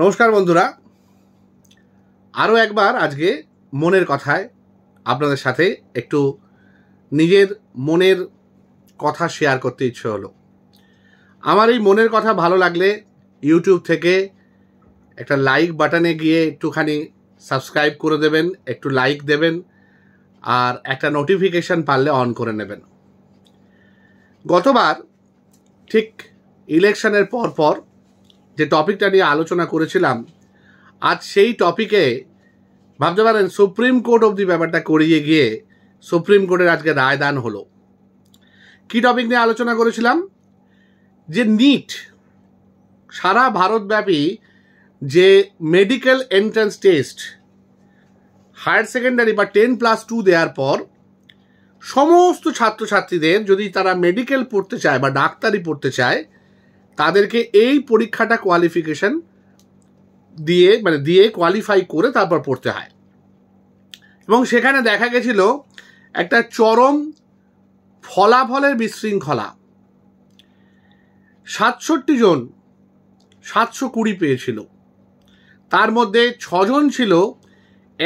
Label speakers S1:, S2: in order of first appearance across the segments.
S1: নমস্কার বন্ধুরা আরও একবার আজকে মনের কথায় আপনাদের সাথে একটু নিজের মনের কথা শেয়ার করতে ইচ্ছে হলো আমার এই মনের কথা ভালো লাগলে ইউটিউব থেকে একটা লাইক বাটনে গিয়ে একটুখানি সাবস্ক্রাইব করে দেবেন একটু লাইক দেবেন আর একটা নোটিফিকেশান পারলে অন করে নেবেন গতবার ঠিক ইলেকশনের পর পর যে টপিকটা নিয়ে আলোচনা করেছিলাম আজ সেই টপিকে ভাবতে পারেন সুপ্রিম কোর্ট অবধি ব্যাপারটা করিয়ে গিয়ে সুপ্রিম কোর্টের আজকে রায়দান হলো কি টপিক নিয়ে আলোচনা করেছিলাম যে নিট সারা ভারতব্যাপী যে medical entrance test higher secondary বা টেন প্লাস টু দেওয়ার পর সমস্ত ছাত্রছাত্রীদের যদি তারা মেডিকেল পড়তে চায় বা ডাক্তারি পড়তে চায় তাদেরকে এই পরীক্ষাটা কোয়ালিফিকেশন দিয়ে মানে দিয়ে কোয়ালিফাই করে তারপর পড়তে হয় এবং সেখানে দেখা গেছিল একটা চরম ফলাফলের বিশৃঙ্খলা সাতষট্টি জন সাতশো কুড়ি পেয়েছিল তার মধ্যে ছজন ছিল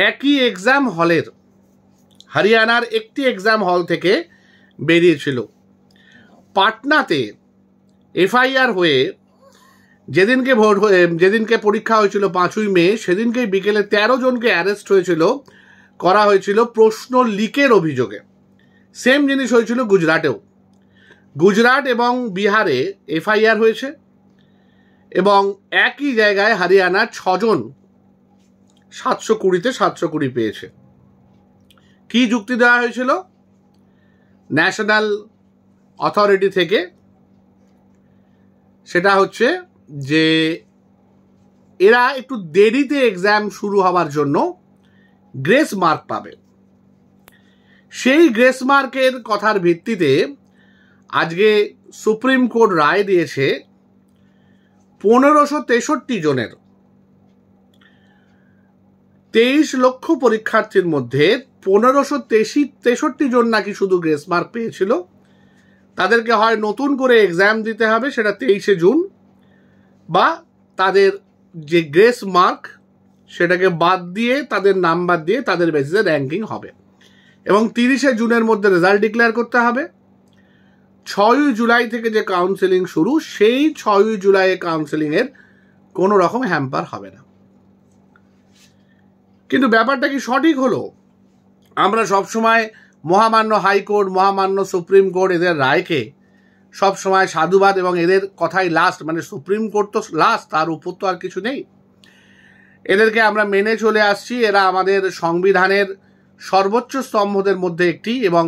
S1: একই এক্সাম হলের হরিয়ানার একটি এক্সাম হল থেকে বেরিয়েছিল পাটনাতে এফআইআর হয়ে যেদিনকে ভোট হয়ে যেদিনকে পরীক্ষা হয়েছিল পাঁচই মে সেদিনকেই বিকেলে ১৩ জনকে অ্যারেস্ট হয়েছিল করা হয়েছিল প্রশ্ন লিকের অভিযোগে সেম জিনিস হয়েছিল গুজরাটেও গুজরাট এবং বিহারে এফআইআর হয়েছে এবং একই জায়গায় হরিয়ানা ছজন সাতশো কুড়িতে সাতশো কুড়ি পেয়েছে কি যুক্তি দেওয়া হয়েছিল ন্যাশনাল অথরিটি থেকে সেটা হচ্ছে যে এরা একটু দেরিতে এক্সাম শুরু হওয়ার জন্য গ্রেস মার্ক পাবে সেই গ্রেস মার্কের কথার ভিত্তিতে আজকে সুপ্রিম কোর্ট রায় দিয়েছে পনেরোশো তেষট্টি জনের তেইশ লক্ষ পরীক্ষার্থীর মধ্যে পনেরোশো তেষট্টি জন নাকি শুধু গ্রেস মার্ক পেয়েছিল তাদেরকে হয় নতুন করে এক্সাম দিতে হবে সেটা তেইশে জুন বা তাদের যে গ্রেস মার্ক সেটাকে বাদ দিয়ে তাদের নাম্বার দিয়ে তাদের বেসিসে র্যাঙ্কিং হবে এবং তিরিশে জুনের মধ্যে রেজাল্ট ডিক্লেয়ার করতে হবে ছয়ই জুলাই থেকে যে কাউন্সেলিং শুরু সেই ছয়ই জুলাই কাউন্সেলিংয়ের কোনো রকম হ্যাম্পার হবে না কিন্তু ব্যাপারটা কি সঠিক হলো আমরা সবসময় মহামান্য হাইকোর্ট মহামান্য সুপ্রিম কোর্ট এদের রায়কে সব সময় সাধুবাদ এবং এদের কথাই লাস্ট মানে সুপ্রিম কোর্ট তো লাস্ট তার উপর তো আর কিছু নেই এদেরকে আমরা মেনে চলে আসছি এরা আমাদের সংবিধানের সর্বোচ্চ স্তম্ভদের মধ্যে একটি এবং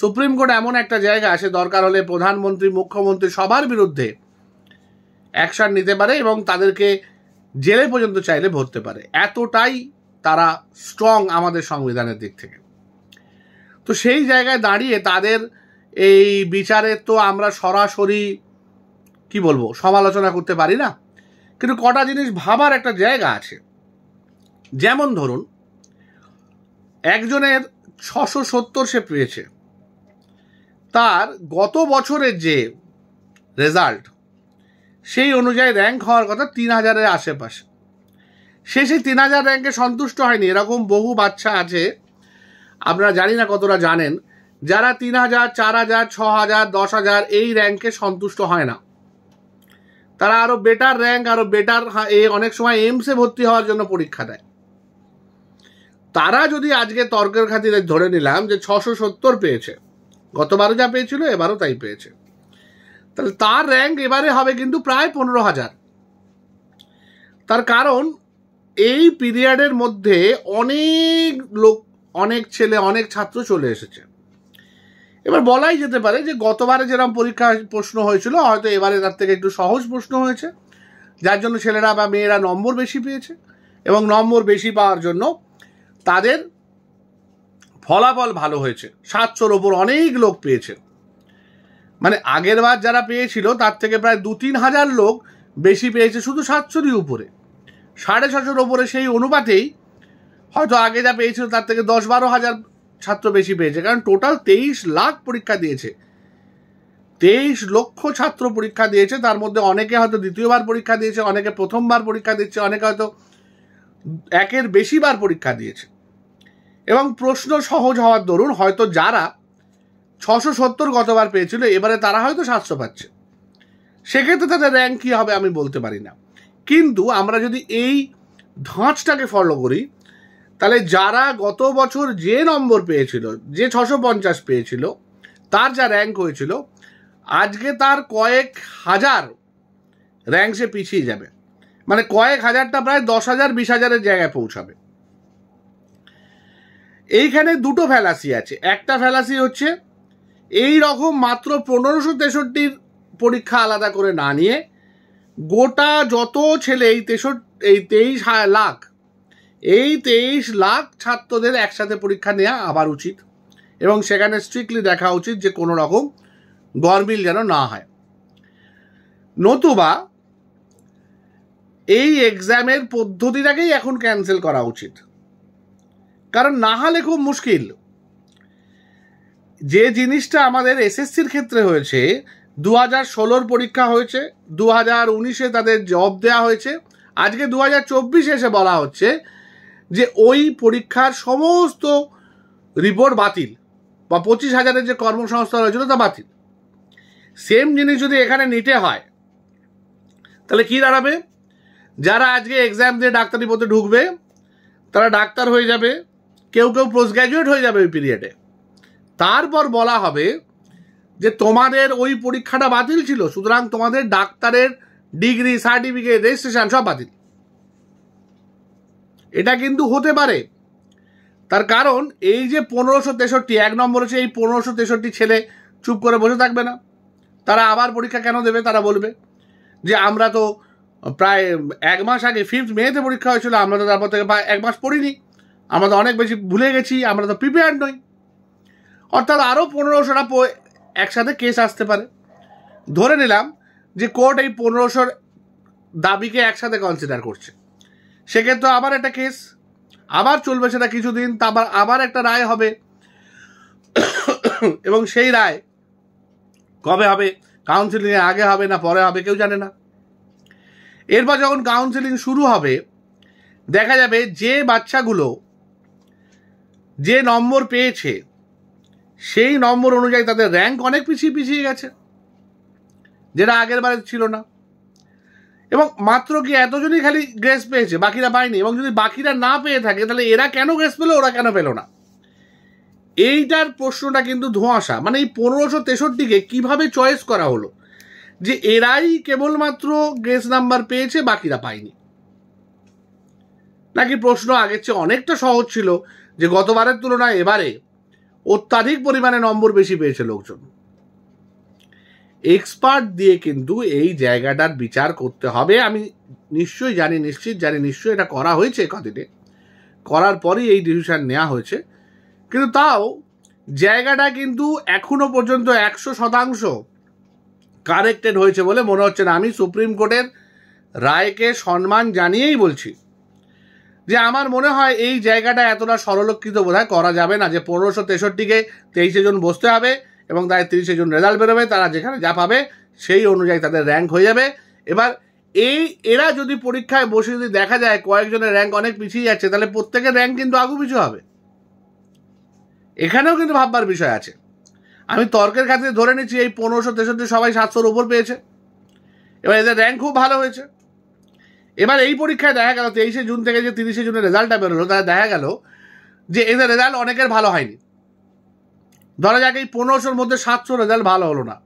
S1: সুপ্রিম কোর্ট এমন একটা জায়গা সে দরকার হলে প্রধানমন্ত্রী মুখ্যমন্ত্রী সবার বিরুদ্ধে অ্যাকশান নিতে পারে এবং তাদেরকে জেলে পর্যন্ত চাইলে ভরতে পারে এতটাই তারা স্ট্রং আমাদের সংবিধানের দিক থেকে তো সেই জায়গায় দাঁড়িয়ে তাদের এই বিচারের তো আমরা সরাসরি কি বলবো সমালোচনা করতে পারি না কিন্তু কটা জিনিস ভাবার একটা জায়গা আছে যেমন ধরুন একজনের ছশো সত্তর সে পেয়েছে তার গত বছরের যে রেজাল্ট সেই অনুযায়ী র্যাঙ্ক হওয়ার কথা তিন হাজারের আশেপাশে সে সেই তিন হাজার র্যাঙ্কে সন্তুষ্ট হয়নি এরকম বহু বাচ্চা আছে আপনারা জানি না কতটা জানেন যারা তিন হাজার চার হাজার ছ হাজার দশ হাজার এই র্যাঙ্কে সন্তুষ্ট হয় না তারা আরও বেটার র্যাঙ্ক আরও বেটার এ অনেক সময় এমসে ভর্তি হওয়ার জন্য পরীক্ষা দেয় তারা যদি আজকে তর্কের খাতিরে ধরে নিলাম যে ছশো সত্তর পেয়েছে গতবারও যা পেয়েছিল এবারও তাই পেয়েছে তাহলে তার র্যাঙ্ক এবারে হবে কিন্তু প্রায় পনেরো হাজার তার কারণ এই পিরিয়ডের মধ্যে অনেক লোক অনেক ছেলে অনেক ছাত্র চলে এসেছে এবার বলাই যেতে পারে যে গতবারে যেরকম পরীক্ষা প্রশ্ন হয়েছিল হয়তো এবারে তার থেকে একটু সহজ প্রশ্ন হয়েছে যার জন্য ছেলেরা বা মেয়েরা নম্বর বেশি পেয়েছে এবং নম্বর বেশি পাওয়ার জন্য তাদের ফলাফল ভালো হয়েছে সাতশোর ওপর অনেক লোক পেয়েছে মানে আগের বার যারা পেয়েছিল তার থেকে প্রায় দু তিন হাজার লোক বেশি পেয়েছে শুধু সাতশোরই উপরে সাড়ে ছশোর ওপরে সেই অনুপাতেই হয়তো আগে যা পেয়েছিল তার থেকে দশ বারো হাজার ছাত্র বেশি পেয়েছে কারণ টোটাল তেইশ লাখ পরীক্ষা দিয়েছে তেইশ লক্ষ ছাত্র পরীক্ষা দিয়েছে তার মধ্যে অনেকে হয়তো দ্বিতীয়বার পরীক্ষা দিয়েছে অনেকে প্রথমবার পরীক্ষা দিচ্ছে অনেকে হয়তো একের বেশিবার পরীক্ষা দিয়েছে এবং প্রশ্ন সহজ হওয়ার দরুন হয়তো যারা ছশো সত্তর গতবার পেয়েছিল এবারে তারা হয়তো সাতশো পাচ্ছে সেক্ষেত্রে তাদের র্যাঙ্ক কী হবে আমি বলতে পারি না কিন্তু আমরা যদি এই ধাঁচটাকে ফলো করি তাহলে যারা গত বছর যে নম্বর পেয়েছিল যে ছশো পঞ্চাশ পেয়েছিল তার যা র্যাঙ্ক হয়েছিল আজকে তার কয়েক হাজার র্যাঙ্ক সে পিছিয়ে যাবে মানে কয়েক হাজারটা প্রায় দশ হাজার বিশ হাজারের জায়গায় পৌঁছাবে এইখানে দুটো ফ্যালাসি আছে একটা ফ্যালাসি হচ্ছে এই রকম মাত্র পনেরোশো তেষট্টির পরীক্ষা আলাদা করে না নিয়ে গোটা যত ছেলে এই তেষট্টি এই তেইশ লাখ এই তেইশ লাখ ছাত্রদের একসাথে পরীক্ষা নেওয়া আবার উচিত এবং সেখানে স্ট্রিক্টলি দেখা উচিত যে কোনো রকম গরমিল যেন না হয় নতুবা এই এক্সামের পদ্ধতিটাকেই এখন ক্যান্সেল করা উচিত কারণ না হলে খুব মুশকিল যে জিনিসটা আমাদের এসএসসির ক্ষেত্রে হয়েছে দু হাজার ষোলোর পরীক্ষা হয়েছে দু হাজার উনিশে তাদের জব দেওয়া হয়েছে আজকে দু হাজার চব্বিশে এসে বলা হচ্ছে যে ওই পরীক্ষার সমস্ত রিপোর্ট বাতিল বা পঁচিশ হাজারের যে কর্মসংস্থান হয়েছিল তা বাতিল সেম জিনিস যদি এখানে নিতে হয় তাহলে কি দাঁড়াবে যারা আজকে এক্সাম দিয়ে ডাক্তারি পথে ঢুকবে তারা ডাক্তার হয়ে যাবে কেউ কেউ পোস্ট গ্র্যাজুয়েট হয়ে যাবে ওই পিরিয়ডে তারপর বলা হবে যে তোমাদের ওই পরীক্ষাটা বাতিল ছিল সুতরাং তোমাদের ডাক্তারের ডিগ্রি সার্টিফিকেট রেজিস্ট্রেশন সব বাতিল এটা কিন্তু হতে পারে তার কারণ এই যে পনেরোশো তেষট্টি এক নম্বর হচ্ছে এই পনেরোশো তেষট্টি ছেলে চুপ করে বসে থাকবে না তারা আবার পরীক্ষা কেন দেবে তারা বলবে যে আমরা তো প্রায় এক মাস আগে ফিফথ মেতে পরীক্ষা হয়েছিল আমরা তো তারপর থেকে এক মাস পড়িনি আমরা তো অনেক বেশি ভুলে গেছি আমরা তো প্রিপেয়ার নই অর্থাৎ আরও পনেরোশোটা একসাথে কেস আসতে পারে ধরে নিলাম যে কোর্ট এই পনেরোশোর দাবিকে একসাথে কনসিডার করছে সেক্ষেত্রে আবার একটা কেস আবার চলবে সেটা কিছুদিন তারপর আবার একটা রায় হবে এবং সেই রায় কবে হবে কাউন্সিলিংয়ে আগে হবে না পরে হবে কেউ জানে না এরপর যখন কাউন্সিলিং শুরু হবে দেখা যাবে যে বাচ্চাগুলো যে নম্বর পেয়েছে সেই নম্বর অনুযায়ী তাদের র্যাঙ্ক অনেক পিছিয়ে পিছিয়ে গেছে যেটা আগের বারে ছিল না এবং মাত্র কি এতজনই খালি গ্রেস পেয়েছে বাকিরা পায়নি এবং যদি বাকিরা না পেয়ে থাকে তাহলে এরা কেন গ্রেস পেলো ওরা কেন পেলো না এইটার প্রশ্নটা কিন্তু ধোঁয়াশা মানে এই পনেরোশো তেষট্টিকে কীভাবে চয়েস করা হলো যে এরাই কেবলমাত্র গ্রেস নাম্বার পেয়েছে বাকিরা পায়নি নাকি প্রশ্ন আগের চেয়ে অনেকটা সহজ ছিল যে গতবারের তুলনায় এবারে অত্যাধিক পরিমাণে নম্বর বেশি পেয়েছে লোকজন এক্সপার্ট দিয়ে কিন্তু এই জায়গাটার বিচার করতে হবে আমি নিশ্চয়ই জানি নিশ্চিত জানি নিশ্চয়ই এটা করা হয়েছে কদিনে করার পরই এই ডিসিশান নেওয়া হয়েছে কিন্তু তাও জায়গাটা কিন্তু এখনও পর্যন্ত একশো শতাংশ কারেক্টেড হয়েছে বলে মনে হচ্ছে না আমি সুপ্রিম কোর্টের রায়কে সম্মান জানিয়েই বলছি যে আমার মনে হয় এই জায়গাটা এতটা সরলক্ষিত বোধহয় করা যাবে না যে পনেরোশো তেষট্টিকে তেইশে জন বসতে হবে এবং তাদের তিরিশে জুন রেজাল্ট বেরোবে তারা যেখানে যা পাবে সেই অনুযায়ী তাদের র্যাঙ্ক হয়ে যাবে এবার এই এরা যদি পরীক্ষায় বসে যদি দেখা যায় কয়েকজনের র্যাঙ্ক অনেক পিছিয়ে যাচ্ছে তাহলে প্রত্যেকের র্যাঙ্ক কিন্তু আগু পিছু হবে এখানেও কিন্তু ভাববার বিষয় আছে আমি তর্কের খাতে ধরে নিচ্ছি এই পনেরোশো তেষট্টি সবাই সাতশোর উপর পেয়েছে এবার এদের র্যাঙ্ক খুব ভালো হয়েছে এবার এই পরীক্ষায় দেখা গেল তেইশে জুন থেকে যে তিরিশে জুনের রেজাল্টটা বেরোলো তারা দেখা গেল যে এদের রেজাল্ট অনেকের ভালো হয়নি ধরা যাক এই পনেরোশোর মধ্যে সাতশো রেজাল্ট ভালো হলো না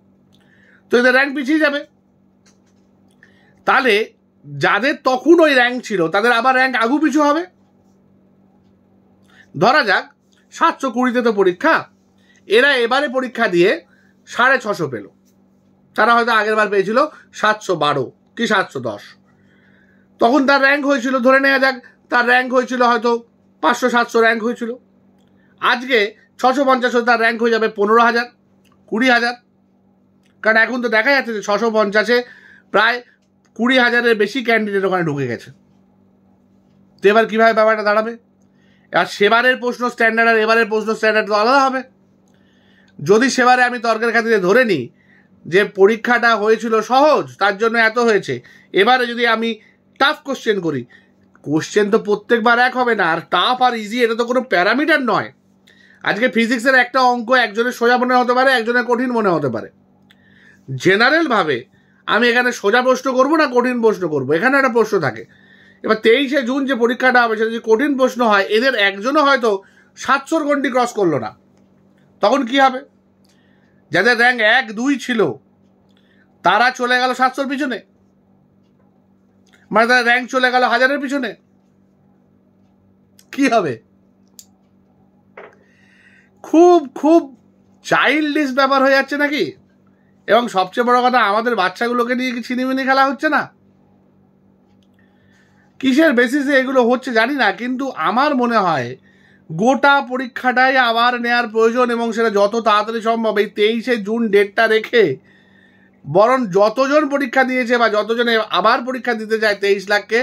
S1: তো এদের র্যাঙ্ক পিছিয়ে যাবে তাহলে যাদের তখন ওই র্যাঙ্ক ছিল তাদের আবার র্যাঙ্ক আগু পিছু হবে ধরা যাক সাতশো কুড়িতে তো পরীক্ষা এরা এবারে পরীক্ষা দিয়ে সাড়ে ছশো পেল তারা হয়তো আগের বার পেয়েছিল সাতশো বারো কি সাতশো দশ তখন তার র্যাঙ্ক হয়েছিল ধরে নেওয়া যাক তার র্যাঙ্ক হয়েছিল হয়তো পাঁচশো সাতশো র্যাঙ্ক হয়েছিল আজকে ছশো পঞ্চাশ তার র্যাঙ্ক হয়ে যাবে পনেরো হাজার কুড়ি হাজার কারণ এখন তো দেখা যাচ্ছে যে ছশো পঞ্চাশে প্রায় কুড়ি হাজারের বেশি ক্যান্ডিডেট ওখানে ঢুকে গেছে তো এবার কীভাবে ব্যাপারটা দাঁড়াবে আর সেবারের প্রশ্ন স্ট্যান্ডার্ড আর এবারের প্রশ্ন স্ট্যান্ডার্ড তো আলাদা হবে যদি সেবারে আমি তর্কের খাতিরে ধরে নিই যে পরীক্ষাটা হয়েছিল সহজ তার জন্য এত হয়েছে এবারে যদি আমি টাফ কোশ্চেন করি কোশ্চেন তো প্রত্যেকবার এক হবে না আর টাফ আর ইজি এটা তো কোনো প্যারামিটার নয় আজকে ফিজিক্সের একটা অঙ্ক একজনের সোজা মনে হতে পারে একজনের কঠিন মনে হতে পারে জেনারেলভাবে আমি এখানে সোজা প্রশ্ন করব না কঠিন প্রশ্ন করব এখানে একটা প্রশ্ন থাকে এবার তেইশে জুন যে পরীক্ষাটা হবে সেটা যদি কঠিন প্রশ্ন হয় এদের একজনও হয়তো সাতশোর গন্ডি ক্রস করলো না তখন কি হবে যাদের র্যাঙ্ক এক দুই ছিল তারা চলে গেল সাতশোর পিছনে মানে তাদের র্যাঙ্ক চলে গেল হাজারের পিছনে কি হবে খুব খুব চাইল্ডিশ ব্যাপার হয়ে যাচ্ছে নাকি এবং সবচেয়ে বড় কথা আমাদের বাচ্চাগুলোকে নিয়ে কি ছিনিমিনি খেলা হচ্ছে না কিসের বেসিসে এগুলো হচ্ছে জানি না কিন্তু আমার মনে হয় গোটা পরীক্ষাটাই আবার নেয়ার প্রয়োজন এবং সেটা যত তাড়াতাড়ি সম্ভব এই তেইশে জুন ডেটটা রেখে বরং যতজন পরীক্ষা দিয়েছে বা যতজনে আবার পরীক্ষা দিতে চায় তেইশ লাখকে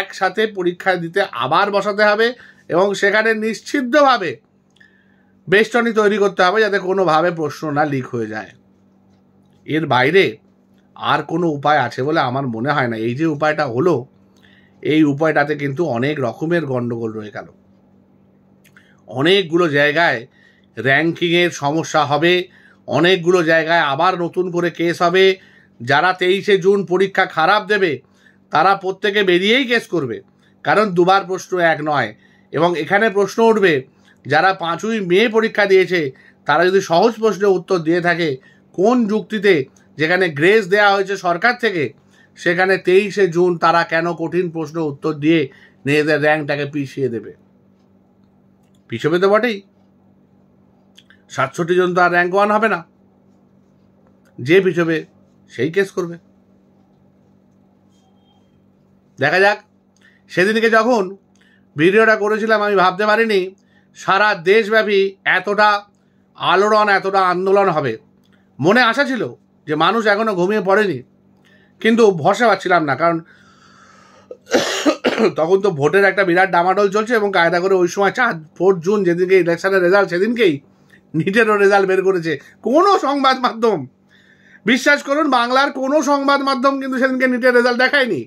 S1: একসাথে পরীক্ষা দিতে আবার বসাতে হবে এবং সেখানে নিশ্চিতভাবে বেষ্টনী তৈরি করতে হবে যাতে কোনোভাবে প্রশ্ন না লিক হয়ে যায় এর বাইরে আর কোনো উপায় আছে বলে আমার মনে হয় না এই যে উপায়টা হলো এই উপায়টাতে কিন্তু অনেক রকমের গণ্ডগোল রয়ে গেল অনেকগুলো জায়গায় র্যাঙ্কিংয়ের সমস্যা হবে অনেকগুলো জায়গায় আবার নতুন করে কেস হবে যারা তেইশে জুন পরীক্ষা খারাপ দেবে তারা প্রত্যেকে বেরিয়েই কেস করবে কারণ দুবার প্রশ্ন এক নয় এবং এখানে প্রশ্ন উঠবে যারা পাঁচই মে পরীক্ষা দিয়েছে তারা যদি সহজ প্রশ্নের উত্তর দিয়ে থাকে কোন যুক্তিতে যেখানে গ্রেস দেয়া হয়েছে সরকার থেকে সেখানে তেইশে জুন তারা কেন কঠিন প্রশ্ন উত্তর দিয়ে নিজেদের র্যাঙ্কটাকে পিছিয়ে দেবে পিছবে তো বটেই সাতষট্টি জন তো আর র্যাঙ্ক ওয়ান হবে না যে পিছবে সেই কেস করবে দেখা যাক সেদিনকে যখন ভিডিওটা করেছিলাম আমি ভাবতে পারিনি সারা দেশব্যাপী এতটা আলোড়ন এতটা আন্দোলন হবে মনে আশা ছিল যে মানুষ এখনও ঘুমিয়ে পড়েনি কিন্তু ভরসা পাচ্ছিলাম না কারণ তখন তো ভোটের একটা বিরাট ডামাডোল চলছে এবং কায়দা করে ওই সময় চার ফোর জুন যেদিনকে ইলেকশনের রেজাল্ট সেদিনকেই নিটেরও রেজাল্ট বের করেছে কোনো সংবাদ মাধ্যম বিশ্বাস করুন বাংলার কোনো সংবাদ মাধ্যম কিন্তু সেদিনকে নিটের রেজাল্ট দেখায়নি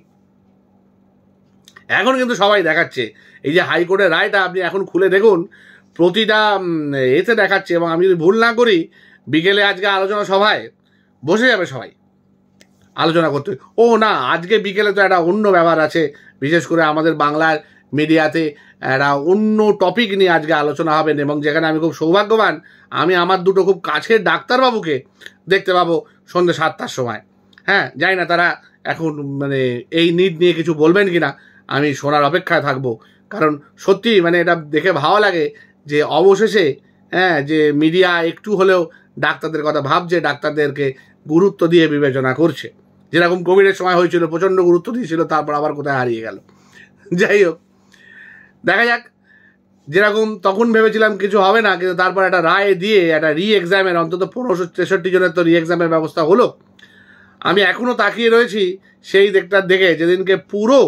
S1: এখন কিন্তু সবাই দেখাচ্ছে এই যে হাইকোর্টের রায়টা আপনি এখন খুলে দেখুন প্রতিটা এতে দেখাচ্ছে এবং আমি যদি ভুল না করি বিকেলে আজকে আলোচনা সভায় বসে যাবে সবাই আলোচনা করতে ও না আজকে বিকেলে তো একটা অন্য ব্যাপার আছে বিশেষ করে আমাদের বাংলার মিডিয়াতে একটা অন্য টপিক নিয়ে আজকে আলোচনা হবেন এবং যেখানে আমি খুব সৌভাগ্যবান আমি আমার দুটো খুব কাছের ডাক্তারবাবুকে দেখতে পাবো সন্ধ্যে সাতটার সময় হ্যাঁ জানি না তারা এখন মানে এই নিট নিয়ে কিছু বলবেন কি না আমি শোনার অপেক্ষায় থাকব কারণ সত্যি মানে এটা দেখে ভালো লাগে যে অবশেষে হ্যাঁ যে মিডিয়া একটু হলেও ডাক্তারদের কথা ভাবছে ডাক্তারদেরকে গুরুত্ব দিয়ে বিবেচনা করছে যেরকম কোভিডের সময় হয়েছিল প্রচণ্ড গুরুত্ব দিয়েছিল তারপর আবার কোথায় হারিয়ে গেল যাই হোক দেখা যাক যেরকম তখন ভেবেছিলাম কিছু হবে না কিন্তু তারপর একটা রায় দিয়ে একটা রি এক্সামের অন্তত পনেরোশো তেষট্টি জনের তো রি এক্সামের ব্যবস্থা হলো আমি এখনও তাকিয়ে রয়েছি সেই দিকটা দেখে যেদিনকে পুরো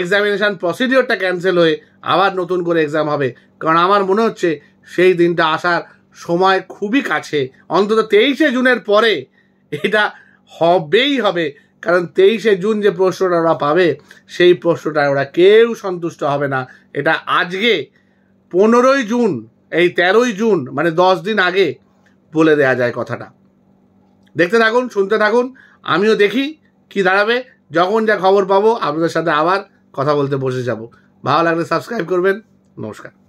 S1: এক্সামিনেশান প্রসিডিওরটা ক্যান্সেল হয়ে আবার নতুন করে এক্সাম হবে কারণ আমার মনে হচ্ছে সেই দিনটা আসার সময় খুবই কাছে অন্তত তেইশে জুনের পরে এটা হবেই হবে কারণ তেইশে জুন যে প্রশ্নটা ওরা পাবে সেই প্রশ্নটা ওরা কেউ সন্তুষ্ট হবে না এটা আজকে পনেরোই জুন এই তেরোই জুন মানে দশ দিন আগে বলে দেয়া যায় কথাটা দেখতে থাকুন শুনতে থাকুন আমিও দেখি কি দাঁড়াবে যখন যা খবর পাবো আপনাদের সাথে আবার কথা বলতে বসে যাব ভালো লাগলে সাবস্ক্রাইব করবেন নমস্কার